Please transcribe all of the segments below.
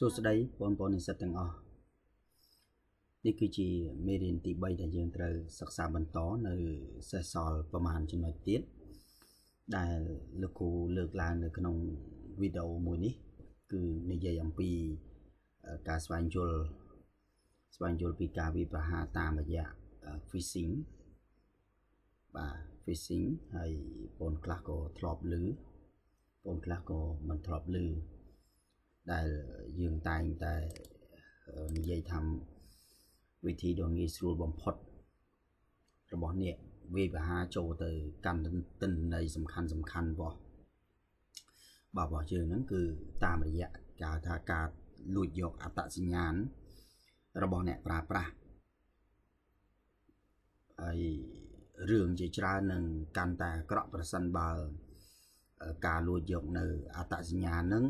សួស្តីបងប្អូននិស្សិតទាំងអស់នេះគឺជាមេរៀនទី3ដែលយើងត្រូវសិក្សាបន្តនៅ សេសសល់ប្រហែលចំណុចទៀតដែលលោកគ្រូលើកឡើងនៅ ក្នុងវីដេអូមួយនេះគឺនិយាយអំពីការស្វែងយល់ស្វែងយល់ពីការវិប្រហាតាមរយៈ phishing បាទ phishing ហើយបងខ្លះក៏ធ្លាប់ឮបងខ្លះក៏មិនធ្លាប់ឮដែលយើងតែងតែនិយាយថាវិធីដ៏ងាយស្រួលបំផុត របស់នេះវាបហាចូលទៅកាន់ទិន្នន័យសំខាន់សំខាន់របស់បាទរបស់យើងហ្នឹង គឺតាមរយៈការថាការលួចយកអត្តសញ្ញាណរបស់អ្នកប្រើប្រាស់ហើយរឿងជាច្រើននឹងកាន់តែអាក្រក់ប្រសិនបើការលួចយកនៅអត្តសញ្ញាណហ្នឹង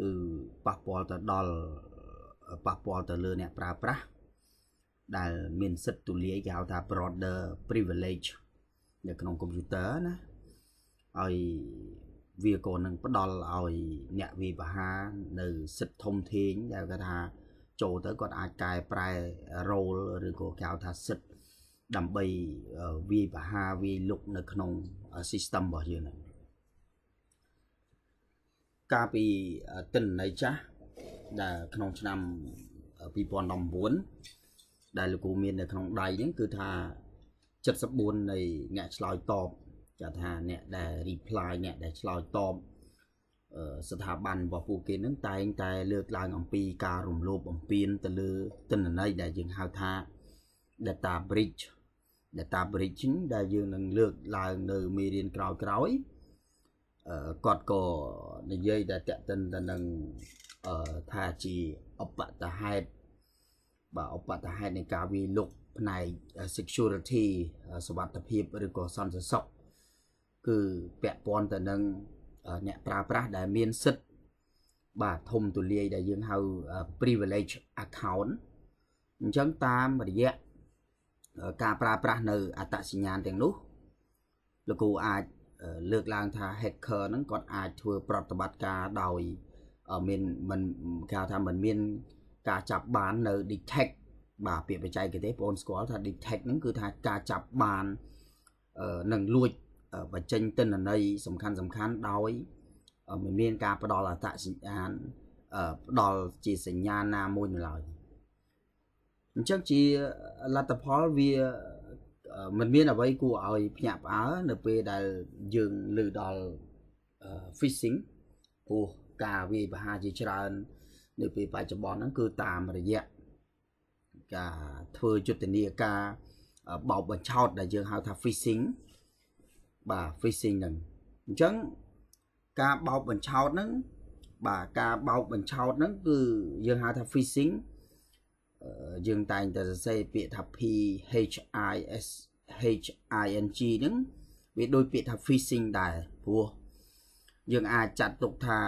គឺប៉ះពាល់ទៅដល់ប៉ះពាល់ទៅលើអ្នកប្រើប្រាស់ដែលមានសិទ្ធិទូលាយគេហៅថា broader privilege នៅក្នុងកុំព្យូទ័រណាហើយវាក៏នឹងផ្ដល់ឲ្យអ្នកវិបហានៅសិទ្ធិធំធេងដែលគេថា ចូលទៅគាត់អាចកែប្រែ role ឬក៏គេហៅថាសិទ្ធិដើម្បីវិបហាវាលុកនៅក្នុង system របស់យើងហ្នឹងកាលពីទិន្នន័យចាស់ដែលក្នុងឆ្នាំ2019ដែលលោកគ្រូមាននៅក្នុងដៃហ្នឹងគឺថា74នៃអ្នកឆ្លើយតបចាត់ថាអ្នកដែល reply អ្នកដែលឆ្លើយតបស្ថាប័នរបស់ពួកគេនឹងតែងតែលើកឡើងអំពីការរំលោភបំពានទៅលើទិន្នន័យដែលយើងហៅថា data breach data breaching ដែលយើងនឹងលើកឡើងនៅមេរៀនក្រោយៗគាត់ក៏និយាយតែតេតិនទៅនឹងថាជាអបតហេតុបាទអបតហេតុនៃការវាយលុកផ្នែក security សវត្ថភាពឬក៏សន្តិសុខគឺពាក់ព័ន្ធទៅនឹងអ្នកប្រើប្រាស់ដែលមានសិទ្ធិបាទធំទូលាយដែលយើងហៅ privilege account អញ្ចឹងតាមរយៈការប្រើប្រាស់នៅអត្តសញ្ញាណទាំងនោះលោកគ្រូអាចលើកឡើង ថា hacker ហ្នឹងគាត់អាចធ្វើប្រតិបត្តិការដោយមានមិនគេថាមិនមាន ការចាប់បាននៅ detect បាទពាក្យបច្ចេកទេសបងស្គាល់ថា detect ហ្នឹងគឺថាការចាប់បាននឹងលួចបញ្ចេញទិន្នន័យសំខាន់សំខាន់ដោយមិនមាន ការផ្ដល់អត្តសញ្ញាណផ្ដល់ជាសញ្ញាណាមួយនៅឡើយអញ្ចឹងជាលទ្ធផលវាมันមានអ្វីគួរឲ្យភ្ញាក់ផ្អើលនៅពេលដែលយើងឮដល់ phishing ព្រោះការវាយប្រហារជាច្រើននៅពេលបច្ចុប្បន្នហ្នឹងគឺតាមរយៈការធ្វើយុទ្ធនាការបោកបញ្ឆោតដែលយើងហៅថា phishing បាទ phishing ហ្នឹងអញ្ចឹងការបោកបញ្ឆោតហ្នឹងបាទការបោកបញ្ឆោតហ្នឹងគឺយើងហៅថា phishing យើងតែងតែសរសេរពាក្យថា P H I S H I N G ហ្នឹងវាដូចពាក្យថា fishing ដែរព្រោះយើងអាចចាត់ទុកថា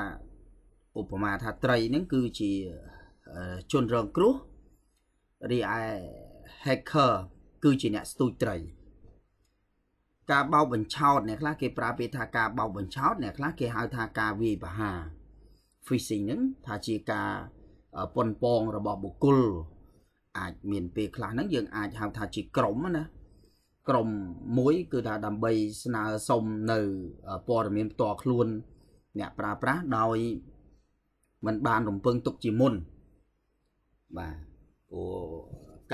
ឧបមាថាត្រីហ្នឹងគឺជាជនរងគ្រោះរីឯ hacker គឺជាអ្នកស្ទូចត្រី ការបោកបញ្ឆោតអ្នកខ្លះគេប្រើពាក្យថាការបោកបញ្ឆោតអ្នកខ្លះគេហៅថាការវាយប្រហារ phishing ហ្នឹងថាជាការប៉ុនប៉ងរបស់បុគ្គលអាចមានពេលខ្លះហ្នឹងយើងអាចហៅថាជាក្រុមណាក្រុមមួយគឺថាដើម្បីស្នើសុំនៅព័ត៌មានផ្ទាល់ខ្លួន អ្នកប្រើប្រាស់ដោយមិនបានរំពឹងទុកជាមុនបាទព្រោះ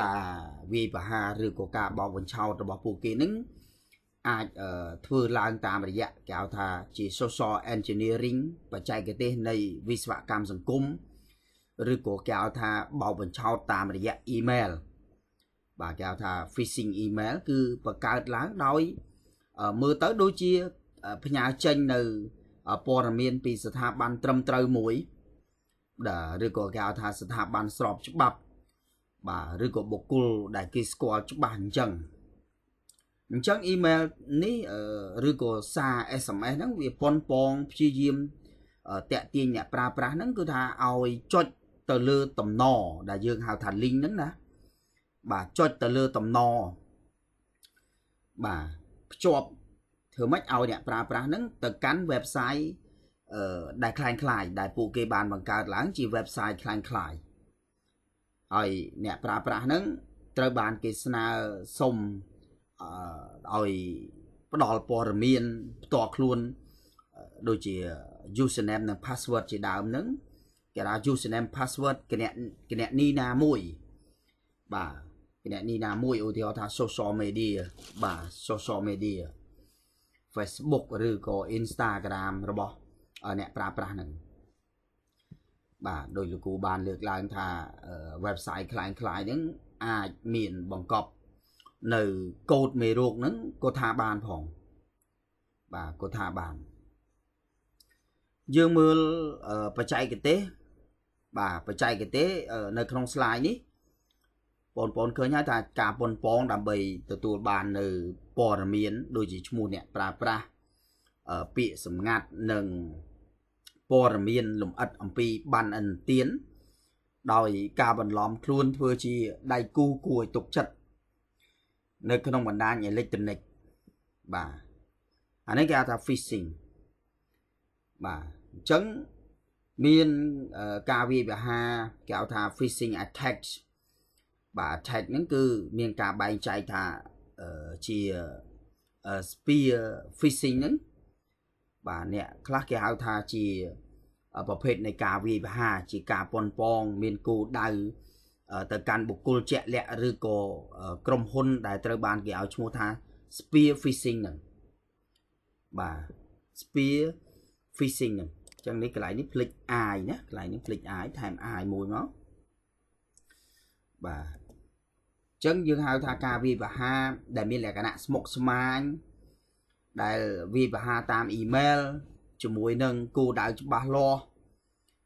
ការវាយប្រហារឬក៏ការបោកបញ្ឆោតរបស់ពួកគេនឹងអាចធ្វើឡើងតាមរយៈគេហៅថាជា social engineering បច្ចេកទេស នៃវិស្វកម្មសង្គមឬក៏គេហៅថាបោកបញ្ឆោតតាមរយៈ email បាទគេហៅថា phishing email គឺបង្កើតឡើងដោយមើលទៅដូចជាផ្ញើចេញនៅព័ត៌មានពីស្ថាប័នត្រឹមត្រូវមួយបាទឬក៏គេហៅថាស្ថាប័នស្របច្បាប់បាទឬក៏បុគ្គលដែលគេស្គាល់ច្បាស់អញ្ចឹងអញ្ចឹង email នេះឬក៏សារ SMS ហ្នឹងវាប៉ុនប៉ងព្យាយាមតាក់ទាញអ្នកប្រើប្រាស់ហ្នឹងគឺថាឲ្យចុចទៅលើតំណដែលយើងហៅថា link ហ្នឹងណាបាទចុចទៅលើតំណបាទភ្ជាប់ធ្វើម៉េចឲ្យអ្នកប្រើប្រាស់ហ្នឹងទៅកាន់ website អឺដែលคล้ายៗដែលពួកគេបានបង្កើតឡើងជា website คล้ายៗហើយអ្នកប្រើប្រាស់ហ្នឹងត្រូវបានគេស្នើសុំអឺឲ្យផ្ដល់ព័ត៌មាន ផ្ទាល់ខ្លួន ដូចជា username និង password ជាដើមហ្នឹងគេថា username password គណគណនីណាមួយបាទគណនីណាមួយឧទាហរណ៍ថា social media បាទ social media Facebook ឬក៏ Instagram របស់អ្នកប្រើប្រាស់ហ្នឹងបាទដោយលោកគ្រូបាន លើកឡើងថា website คล้ายៗហ្នឹងអាចមានបង្កប់ នៅកូដមេរោគហ្នឹងក៏ថាបានផង បាទក៏ថាបាន យើងមើលបច្ចេកទេសបាទបច្ចេកទេសនៅក្នុង slide នេះបងប្អូនឃើញហើយថាការប៉ុនប៉ងដើម្បីទទួលបាន នៅព័ត៌មានដូចជាឈ្មោះអ្នកប្រើប្រាស់ពាក្យសម្ងាត់និងព័ត៌មានលម្អិតអំពីបានអន្តានដោយការបន្លំខ្លួនធ្វើជាដៃគូគួរឲ្យទុកចិត្តនៅ ក្នុងបណ្ដាញអេលិចត្រូនិកបាទអានេះគេហៅថា phishing បាទអញ្ចឹងមានការវាយប្រហារគេហៅថា phishing attack បាទ attack ហ្នឹងគឺ មានការបែងចែកថាជា spear phishing ហ្នឹងបាទអ្នកខ្លះគេហៅថាជាប្រភេទនៃការវាយប្រហារជាការប៉ុនប៉ងមានគោលដៅទៅកាន់បុគ្គលជាក់លាក់ ឬក៏ក្រុមហ៊ុនដែលត្រូវបានគេឲ្យឈ្មោះថា spear phishing ហ្នឹងបាទ spear phishing ហ្នឹងចឹងនេះកន្លែងនេះផ្លិច i ណាកន្លែងនេះផ្លិច i ថែម i មួយមកបាទចឹងយើងហៅថាការវាយប្រហារដែលមានលក្ខណៈស្មុគស្មាញដែលវាយប្រហារតាមអ៊ីមែលជាមួយនឹងគោលដៅច្បាស់លាស់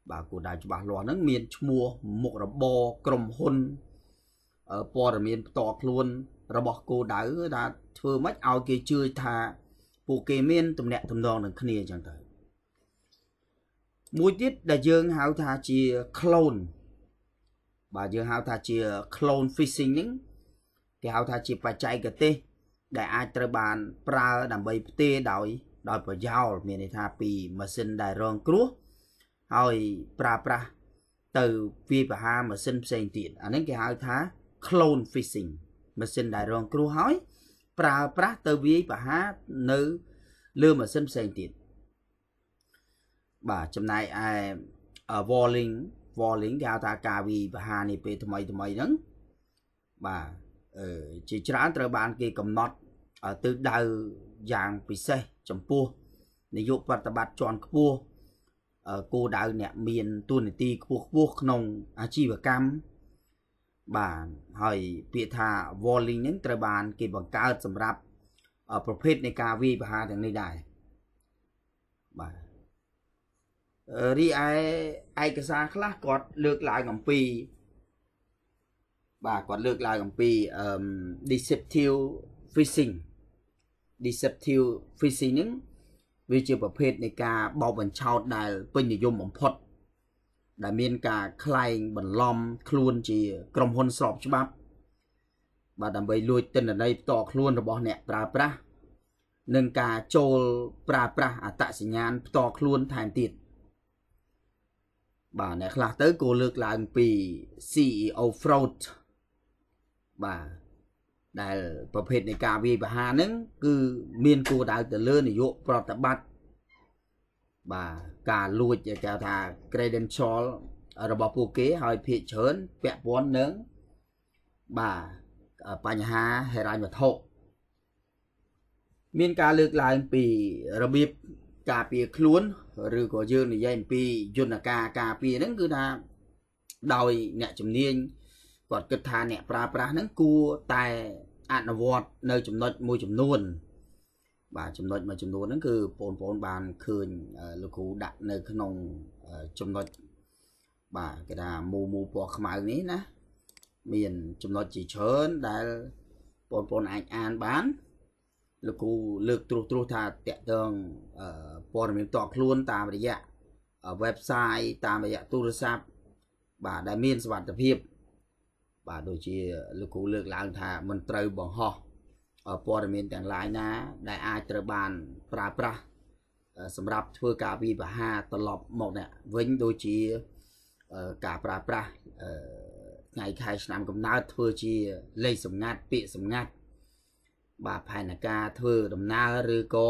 បាទគោលដៅច្បាស់លាស់ហ្នឹងមានឈ្មោះមុខរបរក្រុមហ៊ុនព័ត៌មាន ផ្ទាល់ខ្លួន របស់គោលដៅថាធ្វើម៉េចឲ្យគេជឿថា ពួកគេមានទំនាក់ទំនងនឹងគ្នាអញ្ចឹងទៅមួយទៀតដែលយើងហៅថាជា clone បាទយើងហៅថាជា clone phishing ហ្នឹងគេហៅថាជាបច្ចេកទេសដែលអាចត្រូវបាន ប្រើដើម្បីផ្ទេរដោយដោយប្រយោលមានន័យថាពីម៉ាស៊ីនដែលរងគ្រោះហើយប្រើប្រាស់ទៅវាយប្រហារម៉ាស៊ីនផ្សេងទៀតអាហ្នឹងគេហៅថា clone phishing ម៉ាស៊ីនដែលរងគ្រោះហើយប្រើប្រាស់ទៅវាយប្រហារនៅលើម៉ាស៊ីនផ្សេងទៀតបាទចំណែកឯ walling walling គេហៅថាការវិវហានេះពេលថ្មីថ្មីហ្នឹងបាទអឺជាច្រើនត្រូវបាន គេកំណត់ទិសដៅយ៉ាងពិសេសចំពោះនយោបាយប្រតិបត្តិជាន់ខ្ពស់គោលដៅអ្នកមាន ទួនាទីខ្ពស់ខ្ពស់ក្នុង អាជីវកម្ម បាទហើយពាក្យថា walling ហ្នឹងត្រូវបាន គេបង្កើត សម្រាប់ប្រភេទនៃការវាយប្រហារទាំងនេះដែរបាទរីឯឯកសារខ្លះគាត់លើកឡើងអំពី បាទគាត់លើកឡើងអំពី deceptive phishing deceptive phishing ហ្នឹងវាជាប្រភេទនៃការបោកបញ្ឆោតដែល ពេញនិយមបំផុត ដែលមានការក្លែងបន្លំខ្លួនជាក្រុមហ៊ុនស្របច្បាប់ បាទដើម្បីលួចទិន្នន័យផ្ទាល់ខ្លួនរបស់អ្នកប្រើប្រាស់និងការចូល ប្រើប្រាស់អត្តសញ្ញាណផ្ទាល់ខ្លួនថែមទៀត។បាទអ្នកខ្លះទៅក៏លើកឡើងពី CEO fraud បាទដែលប្រភេទនៃការវាយប្រហារហ្នឹងគឺមានគោលដៅទៅលើនយោបាយប្រតិបត្តិបាទការលួចគេថា credential របស់ពួកគេហើយភាកច្រើនពាក់ព័ន្ធនឹងបាទបញ្ហាហិរញ្ញវត្ថុមានការលើកឡើងពីរបៀបការពារខ្លួនឬក៏យើងនិយាយអំពីយន្តការការពារហ្នឹងគឺថាដោយអ្នកជំនាញគាត់គិតថាអ្នកប្រើប្រាស់ហ្នឹងគួរតែអនុវត្តនៅចំណុចមួយចំនួន បាទចំណុចមួយចំនួនហ្នឹងគឺបងប្អូនបានឃើញលោកគ្រូដាក់នៅក្នុងចំណុចបាទគេថាមូមូពណ៌ខ្មៅនេះណាមានចំណុចជាច្រើនដែលបងប្អូនអាចអានបានលោកគ្រូលើកត្រុសត្រុសថាតកតងព័ត៌មានតខ្លួនតាមរយៈ website តាមរយៈទូរស័ព្ទបាទដែលមានសុវត្ថិភាព បាទដូចជាលោកគ្រូលើកឡើងថាមិនត្រូវ បង្ហោះព័ត៌មានទាំង lain ណា ដែលអាចត្រូវបានប្រើប្រាស់សម្រាប់ធ្វើការវិវហាត្រឡប់មកនេះវិញដូចជាការប្រើប្រាស់ថ្ងៃខែឆ្នាំកំណើតធ្វើជាលេខសម្ងាត់ពាក្យសម្ងាត់បាទផែនការធ្វើដំណើរឬក៏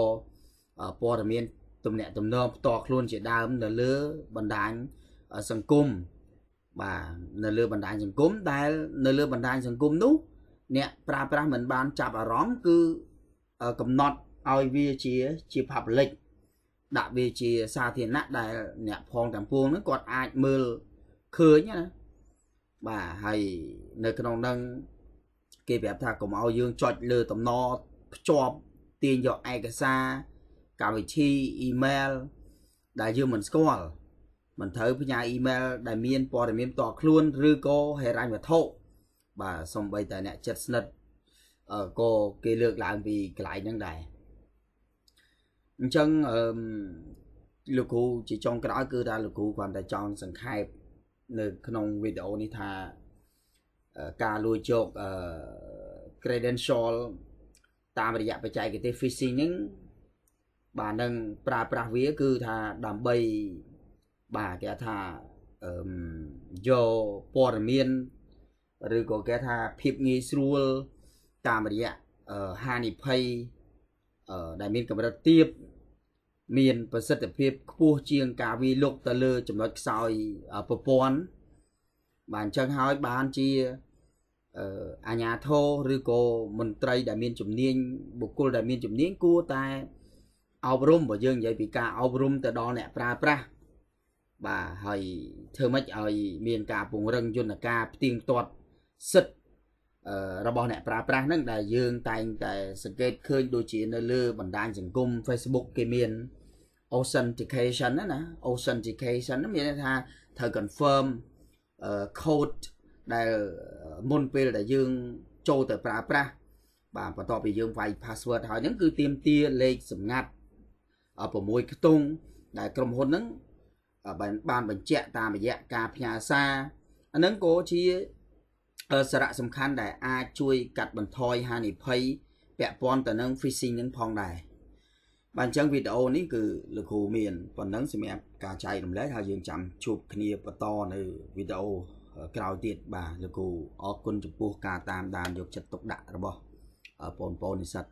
ព័ត៌មាន ទំនាក់ទំនងផ្ទាល់ខ្លួន ជាដើមនៅលើបណ្ដាញសង្គមបាទនៅលើបណ្ដាញសង្គមដែលនៅលើបណ្ដាញសង្គមនោះ អ្នកប្រើប្រាស់មិនបាន ចាប់អារម្មណ៍គឺកំណត់ឲ្យវាជាជា public ដាក់វាជាសាធារណៈដែលអ្នកផងទាំងពួងហ្នឹងគាត់អាចមើលឃើញណាបាទហើយនៅក្នុងហ្នឹងគេប្រាប់ថាកុំឲ្យយើងចុចលើតំណភ្ជាប់ទាញយកឯកសារកម្មវិធីអ៊ីមែលដែលយើងមិនស្គាល់មិនត្រូវផ្ញើអ៊ីមែលដែលមានព័ត៌មានផ្ទាល់ខ្លួនឬក៏ហេរ៉ាញ់វត្ថុបាទសំបីតែអ្នកចិត្តស្និទ្ធក៏គេលើកឡើងពីកន្លែងហ្នឹងដែរអញ្ចឹងអឺលោកគ្រូជាចុងក្រោយគឺថាលោកគ្រូគាត់តែចង់សង្ខេបនៅក្នុងវីដេអូនេះថាការលួចយកអឺ credential តាមរយៈបច្ចេកទេស phishing ហ្នឹងបាទនឹងប្រើប្រាស់វាគឺថាដើម្បី បាទគេថាអឺយកព័ត៌មានឬក៏គេថាភាពងាយស្រួល តាមរយៈហានិភ័យដែលមានកម្រិតទាបមានប្រសិទ្ធភាពខ្ពស់ជាងការវាយលុកទៅលើចំណុចខ្សោយប្រព័ន្ធបាទអញ្ចឹងហើយបានជាអាញាធរឬក៏មន្ត្រី ដែលមាន ជំនាញបុគ្គលដែល មានជំនាញគួរតែអប់រំបើយើងនិយាយពីការអប់រំទៅដល់អ្នកប្រើប្រាស់បាទហើយធ្វើម៉េចឲ្យមានការពង្រឹងយន្តការផ្ទៀងផ្ទាត់សិទ្ធិរបស់អ្នកប្រើប្រាស់ហ្នឹង ដែលយើង តែងតែសង្កេតឃើញដូចជានៅលើបណ្ដាញសង្គម Facebook គេមាន authentication ណា authentication មានន័យថាត្រូវ confirm code ដែលមុនពេលដែលយើងចូលទៅប្រើប្រាស់បាទបន្ទាប់ពីយើងវាយ password ហើយហ្នឹងគឺទៀមទាលេខសម្ងាត់6ខ្ទង់ដែលក្រុមហ៊ុនហ្នឹងបានបានបញ្ជាក់តាមរយៈការផ្ញើសារអាហ្នឹងក៏ជាសារៈសំខាន់ដែលអាចជួយកាត់បន្ថយហានិភ័យពាក់ព័ន្ធទៅនឹង phishing ហ្នឹងផងដែរបាទអញ្ចឹងវីដេអូនេះគឺលោកគ្រូមានប៉ុណ្ណឹងសម្រាប់ការចែករំលែកហើយយើងចាំជួបគ្នាបន្តនៅវីដេអូក្រោយទៀតបាទលោកគ្រូអរគុណចំពោះការតាមដានយកចិត្តទុកដាក់របស់បងប្អូននិស្សិត